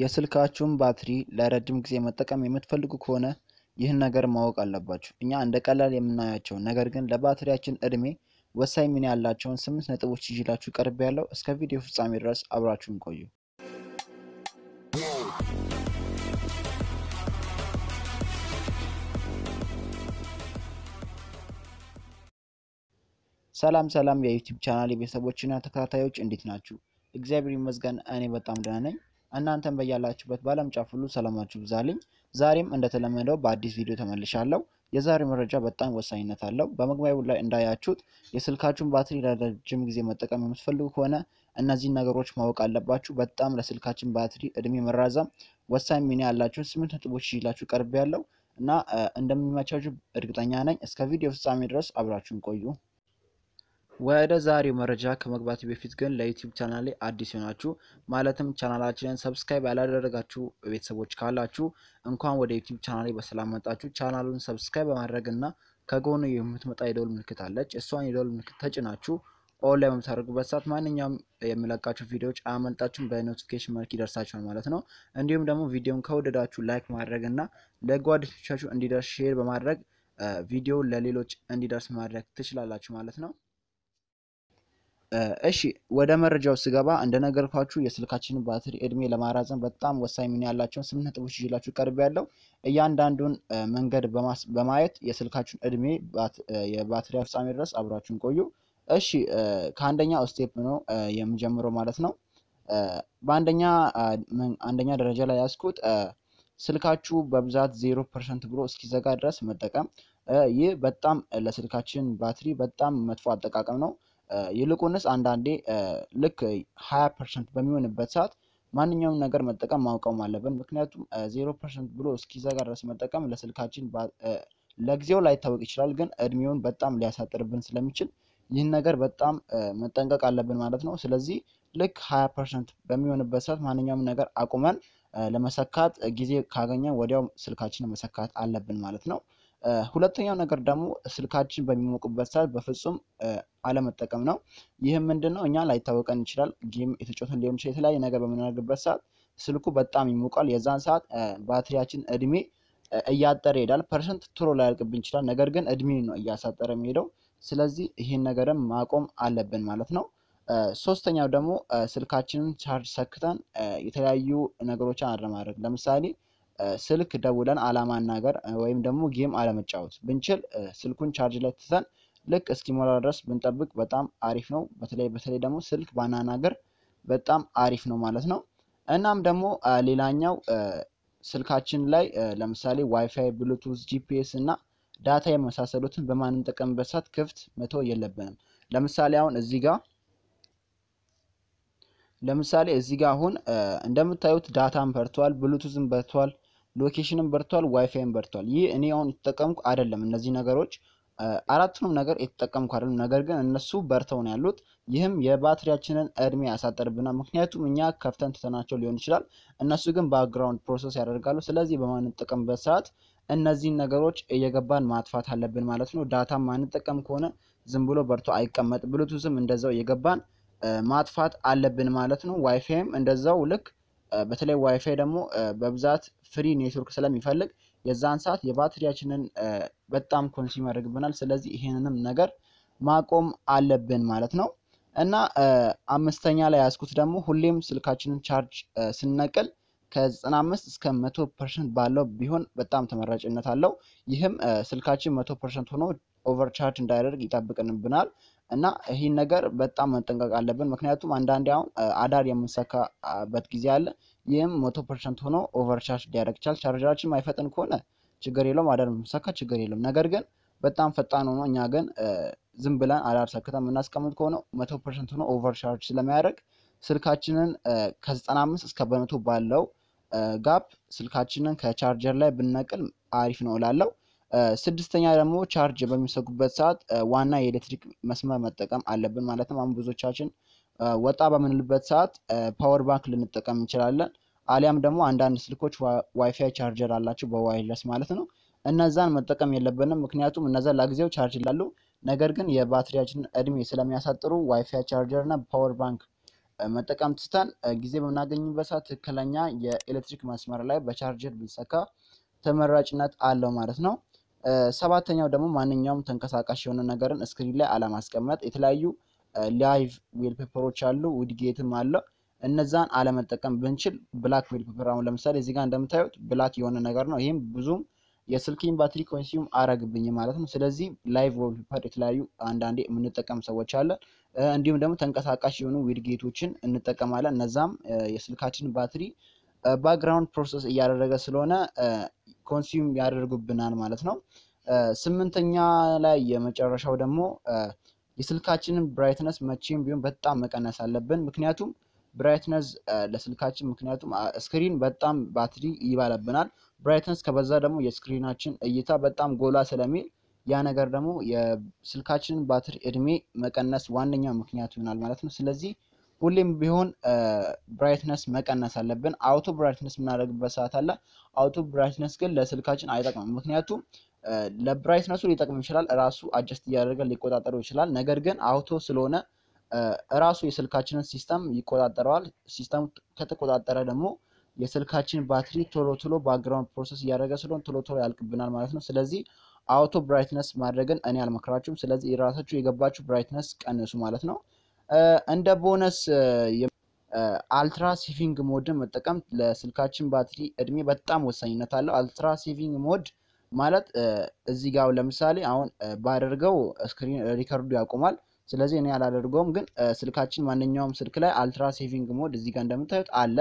የስልካችሁን ባትሪ ለረጅም ጊዜ መጠቀም የምትፈልጉ ከሆነ ይህን ነገር ማወቅ አለባችሁ። እኛ እንደ ቀላል የምናያቸው ነገር ግን ለባትሪያችን እድሜ ወሳኝ ሚና ያላቸውን ስምንት ነጥቦች ይዤላችሁ ቀርብ ያለው እስከ ቪዲዮ ፍጻሜ ድረስ አብራችሁን ቆዩ። ሰላም ሰላም የዩቲዩብ ቻናል የቤተሰቦችና ተከታታዮች እንዴት ናችሁ? እግዚአብሔር ይመስገን እኔ በጣም ደህና ነኝ። እናንተም በያላችሁበት በዓለም ጫፍ ሁሉ ሰላማችሁ ብዛልኝ። ዛሬም እንደተለመደው በአዲስ ቪዲዮ ተመልሻለሁ። የዛሬ መረጃ በጣም ወሳኝነት አለው። በመግቢያው ላይ እንዳያችሁት የስልካችሁን ባትሪ ለረጅም ጊዜ መጠቀም የምትፈልጉ ከሆነ እነዚህን ነገሮች ማወቅ አለባችሁ። በጣም ለስልካችን ባትሪ እድሜ መራዘም ወሳኝ ሚና ያላችሁን ስምንት ነጥቦች ይዤላችሁ ቀርቤ ያለው እና እንደሚመቻችሁ እርግጠኛ ነኝ። እስከ ቪዲዮ ፍጻሜ ድረስ አብራችሁን ቆዩ። ወደ ዛሬው መረጃ ከመግባት በፊት ግን ለዩቲዩብ ቻናል ላይ አዲስ የሆናችሁ ማለትም ቻናላችንን ሰብስክራይብ ያላደረጋችሁ ቤተሰቦች ካላችሁ እንኳን ወደ ዩቲዩብ ቻናል ላይ በሰላም መጣችሁ። ቻናሉን ሰብስክራይብ በማድረግ እና ከጎኑ የምትመጣ የደወል ምልክት አለች። እሷን የደወል ምልክት ተጭናችሁ ኦል ላይ በምታደርጉበት ሰዓት ማንኛውም የሚለቃችሁ ቪዲዮዎች አያመልጣችሁም፣ በኖቲፊኬሽን መልክ ይደርሳችኋል ማለት ነው። እንዲሁም ደግሞ ቪዲዮን ከወደዳችሁ ላይክ ማድረግ እና ለጓደኞቻችሁ እንዲደርስ ሼር በማድረግ ቪዲዮ ለሌሎች እንዲደርስ ማድረግ ትችላላችሁ ማለት ነው። እሺ ወደ መረጃው ስገባ እንደነገርኳችሁ የስልካችንን ባትሪ እድሜ ለማራዘም በጣም ወሳኝ ሚና ያላቸውን ስምንት ነጥቦች ይዤላችሁ ቀርብ ያለው እያንዳንዱን መንገድ በማየት የስልካችን እድሜ የባትሪ ፍጻሜ ድረስ አብራችሁን ቆዩ። እሺ ከአንደኛ ስቴፕ ነው የምጀምረው ማለት ነው። በአንደኛ አንደኛ ደረጃ ላይ ያስኩት ስልካችሁ በብዛት ዜሮ ፐርሰንት ብሎ እስኪዘጋ ድረስ መጠቀም። ይህ በጣም ለስልካችን ባትሪ በጣም መጥፎ አጠቃቀም ነው። ይልቁንስ አንዳንዴ ልክ ሀያ ፐርሰንት በሚሆንበት ሰዓት ማንኛውም ነገር መጠቀም ማውቀም አለብን። ምክንያቱም ዜሮ ፐርሰንት ብሎ እስኪዘጋ ድረስ መጠቀም ለስልካችን ለጊዜው ላይታወቅ ይችላል፣ ግን እድሜውን በጣም ሊያሳጥርብን ስለሚችል ይህን ነገር በጣም መጠንቀቅ አለብን ማለት ነው። ስለዚህ ልክ ሀያ ፐርሰንት በሚሆንበት ሰዓት ማንኛውም ነገር አቁመን ለመሰካት ጊዜ ካገኘን ወዲያው ስልካችንን መሰካት አለብን ማለት ነው። ሁለተኛው ነገር ደግሞ ስልካችን በሚሞቅበት ሰዓት በፍጹም አለመጠቀም ነው። ይህም ምንድን ነው እኛ ላይታወቀን ይችላል። ጌም የተጫወትን ሊሆን ይችላል። የተለያየ ነገር በምናደርግበት ሰዓት ስልኩ በጣም ይሞቃል። የዛን ሰዓት ባትሪያችን እድሜ እያጠረ ይሄዳል። ፐርሰንት ቶሎ ላያልቅብን ይችላል። ነገር ግን እድሜ ነው እያሳጠረ የሚሄደው። ስለዚህ ይህን ነገርም ማቆም አለብን ማለት ነው። ሶስተኛው ደግሞ ስልካችንን ቻርጅ ሰክተን የተለያዩ ነገሮችን አለማድረግ ለምሳሌ ስልክ ደውለን አላማናገር ወይም ደግሞ ጌም አለመጫወት ብንችል ስልኩን ቻርጅ ላይ ትተን ልክ እስኪሞላ ድረስ ብንጠብቅ በጣም አሪፍ ነው። በተለይ በተለይ ደግሞ ስልክ ባናናገር በጣም አሪፍ ነው ማለት ነው። እናም ደግሞ ሌላኛው ስልካችን ላይ ለምሳሌ ዋይፋይ፣ ብሉቱዝ፣ ጂፒኤስ እና ዳታ የመሳሰሉትን በማንጠቀምበት ሰዓት ክፍት መተው የለብንም። ለምሳሌ አሁን እዚህ ጋር ለምሳሌ እዚህ ጋር አሁን እንደምታዩት ዳታም በርቷል፣ ብሉቱዝም በርቷል፣ ሎኬሽንም በርቷል፣ ዋይፋይም በርቷል። ይህ እኔ አሁን የተጠቀምኩ አይደለም። እነዚህ ነገሮች አራቱንም ነገር የተጠቀምኩ አይደለም። ነገር ግን እነሱ በርተው ነው ያሉት። ይህም የባትሪያችንን እድሜ ያሳጠርብናል። ምክንያቱም እኛ ከፍተን ትተናቸው ሊሆን ይችላል። እነሱ ግን ባክግራውንድ ፕሮሰስ ያደርጋሉ። ስለዚህ በማንጠቀምበት ሰዓት እነዚህን ነገሮች እየገባን ማጥፋት አለብን ማለት ነው። ዳታ ማንጠቀም ከሆነ ዝም ብሎ በርቶ አይቀመጥ። ብሉቱዝም እንደዛው እየገባን ማጥፋት አለብን ማለት ነው። ዋይፋይም እንደዛው ልክ በተለይ ዋይፋይ ደግሞ በብዛት ፍሪ ኔትወርክ ስለሚፈልግ የዛን ሰዓት የባትሪያችንን በጣም ኮንሱም ያደርግብናል። ስለዚህ ይሄንንም ነገር ማቆም አለብን ማለት ነው እና አምስተኛ ላይ ያዝኩት ደግሞ ሁሌም ስልካችንን ቻርጅ ስንነቅል ከ95 እስከ 100 ፐርሰንት ባለው ቢሆን በጣም ተመራጭነት አለው። ይህም ስልካችን 100 ፐርሰንት ሆኖ ኦቨርቻርጅ እንዳያደርግ ይጠብቅንብናል። እና ይህን ነገር በጣም መጠንቀቅ አለብን። ምክንያቱም አንዳንዴ አሁን አዳር የምንሰካበት ጊዜ አለ። ይህም መቶ ፐርሰንት ሆኖ ኦቨርቻርጅ ሊያደርግ ይችላል። ቻርጀራችን ማይፈጥን ከሆነ ችግር የለውም፣ አዳር የምንሰካ ችግር የለም። ነገር ግን በጣም ፈጣን ሆኖ እኛ ግን ዝም ብለን አዳር ሰክተን የምናስቀምጥ ከሆነ መቶ ፐርሰንት ሆኖ ኦቨርቻርጅ ስለሚያደርግ ስልካችንን ከዘጠና አምስት እስከ በመቶ ባለው ጋፕ ስልካችንን ከቻርጀር ላይ ብንነቅል አሪፍ ነው እላለሁ። ስድስተኛ ደግሞ ቻርጅ በሚሰጉበት ሰዓት ዋና የኤሌክትሪክ መስመር መጠቀም አለብን። ማለትም አሁን ብዙዎቻችን ወጣ በምንልበት ሰዓት ፓወር ባንክ ልንጠቀም እንችላለን። አሊያም ደግሞ አንዳንድ ስልኮች ዋይፋይ ቻርጀር አላቸው በዋይለስ ማለት ነው። እነዛን መጠቀም የለብንም። ምክንያቱም እነዛን ለጊዜው ቻርጅ ይላሉ፣ ነገር ግን የባትሪያችን እድሜ ስለሚያሳጥሩ ዋይፋይ ቻርጀር እና ፓወር ባንክ መጠቀም ትተን ጊዜ በምናገኝበት ሰዓት ትክክለኛ የኤሌክትሪክ መስመር ላይ በቻርጀር ብንሰካ ተመራጭነት አለው ማለት ነው። ሰባተኛው ደግሞ ማንኛውም ተንቀሳቃሽ የሆነ ነገርን እስክሪን ላይ አለማስቀመጥ። የተለያዩ ላይቭ ዌል ፔፐሮች አሉ፣ ውድጌትም አለ። እነዛን አለመጠቀም ብንችል ብላክ ዌል ፔፐር አሁን ለምሳሌ እዚህ ጋር እንደምታዩት ብላክ የሆነ ነገር ነው። ይህም ብዙም የስልኪን ባትሪ ኮንሱም አረግብኝ ማለት ነው። ስለዚህ ላይቭ ዌል ፔፐር የተለያዩ አንዳንዴ የምንጠቀም ሰዎች አለን። እንዲሁም ደግሞ ተንቀሳቃሽ የሆኑ ዊድጌቶችን እንጠቀማለን። እነዛም የስልካችን ባትሪ ባክግራውንድ ፕሮሰስ እያደረገ ስለሆነ ኮንሱም ያደርጉብናል ማለት ነው። ስምንተኛ ላይ የመጨረሻው ደግሞ የስልካችንን ብራይትነስ መቼም ቢሆን በጣም መቀነስ አለብን። ምክንያቱም ብራይትነስ ለስልካችን ምክንያቱም ስክሪን በጣም ባትሪ ይባለብናል። ብራይትነስ ከበዛ ደግሞ የስክሪናችን እይታ በጣም ጎላ ስለሚል ያ ነገር ደግሞ የስልካችንን ባትሪ እድሜ መቀነስ ዋነኛው ምክንያት ይሆናል ማለት ነው። ስለዚህ ሁሌም ቢሆን ብራይትነስ መቀነስ አለብን። አውቶ ብራይትነስ የምናደርግበት ሰዓት አለ። አውቶ ብራይትነስ ግን ለስልካችን አይጠቅምም። ምክንያቱም ለብራይትነሱ ሊጠቅም ይችላል፣ እራሱ አጀስት እያደረገ ሊቆጣጠሩ ይችላል። ነገር ግን አውቶ ስለሆነ እራሱ የስልካችንን ሲስተም ይቆጣጠረዋል። ሲስተሙ ከተቆጣጠረ ደግሞ የስልካችን ባትሪ ቶሎ ቶሎ ባክግራውንድ ፕሮሰስ እያደረገ ስለሆን ቶሎ ቶሎ ያልቅብናል ማለት ነው። ስለዚህ አውቶ ብራይትነስ ማድረግን እኔ አልመክራችሁም። ስለዚህ የራሳችሁ የገባችሁ ብራይትነስ ቀንሱ ማለት ነው። እንደ ቦነስ አልትራ ሴቪንግ ሞድን መጠቀም ለስልካችን ባትሪ እድሜ በጣም ወሳኝነት አለው። አልትራ ሴቪንግ ሞድ ማለት እዚህ ጋር ለምሳሌ አሁን ባደርገው ስክሪን ሪከርዱ ያቆማል። ስለዚህ እኔ አላደርገውም፣ ግን ስልካችን ማንኛውም ስልክ ላይ አልትራ ሴቪንግ ሞድ እዚህ ጋር እንደምታዩት አለ።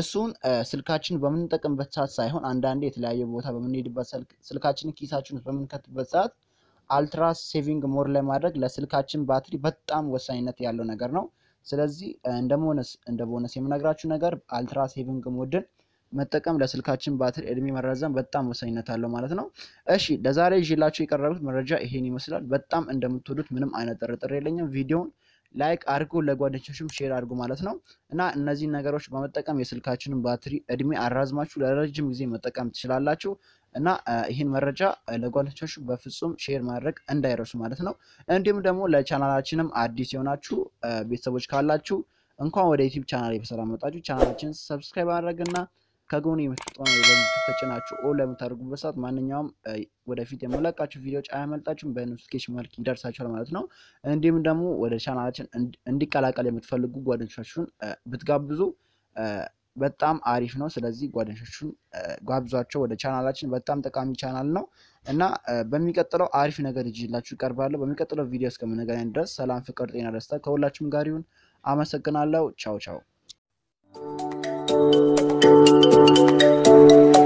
እሱን ስልካችን በምንጠቅምበት ሰዓት ሳይሆን አንዳንዴ የተለያየ ቦታ በምንሄድበት ስልካችንን ኪሳችን በምንከትበት ሰዓት አልትራ ሴቪንግ ሞር ለማድረግ ለስልካችን ባትሪ በጣም ወሳኝነት ያለው ነገር ነው። ስለዚህ እንደ ቦነስ እንደ ቦነስ የምነግራችሁ ነገር አልትራ ሴቪንግ ሞድን መጠቀም ለስልካችን ባትሪ እድሜ መራዘም በጣም ወሳኝነት አለው ማለት ነው። እሺ ለዛሬ ይዤላችሁ የቀረቡት መረጃ ይሄን ይመስላል። በጣም እንደምትወዱት ምንም አይነት ጥርጥር የለኝም ቪዲዮውን ላይክ አድርጉ፣ ለጓደኞችም ሼር አድርጉ ማለት ነው እና እነዚህን ነገሮች በመጠቀም የስልካችንን ባትሪ እድሜ አራዝማችሁ ለረጅም ጊዜ መጠቀም ትችላላችሁ እና ይህን መረጃ ለጓደኞቻችሁ በፍጹም ሼር ማድረግ እንዳይረሱ ማለት ነው። እንዲሁም ደግሞ ለቻናላችንም አዲስ የሆናችሁ ቤተሰቦች ካላችሁ እንኳን ወደ ዩቲዩብ ቻናል በሰላም መጣችሁ። ቻናላችንን ሰብስክራይብ ማድረግ እና ከጎን የምትጠቀሙ ተጭናችሁ ኦ ለምታደርጉበት ሰዓት ማንኛውም ወደፊት የመለቃችሁ ቪዲዮዎች አያመልጣችሁም በኖቲፊኬሽን መልክ ይደርሳችኋል ማለት ነው። እንዲሁም ደግሞ ወደ ቻናላችን እንዲቀላቀል የምትፈልጉ ጓደኞቻችሁን ብትጋብዙ በጣም አሪፍ ነው። ስለዚህ ጓደኞቻችሁን ጋብዟቸው ወደ ቻናላችን። በጣም ጠቃሚ ቻናል ነው እና በሚቀጥለው አሪፍ ነገር ይዤላችሁ ይቀርባለሁ። በሚቀጥለው ቪዲዮ እስከምንገናኝ ድረስ ሰላም፣ ፍቅር፣ ጤና፣ ደስታ ከሁላችሁም ጋር ይሁን። አመሰግናለሁ። ቻው ቻው። Música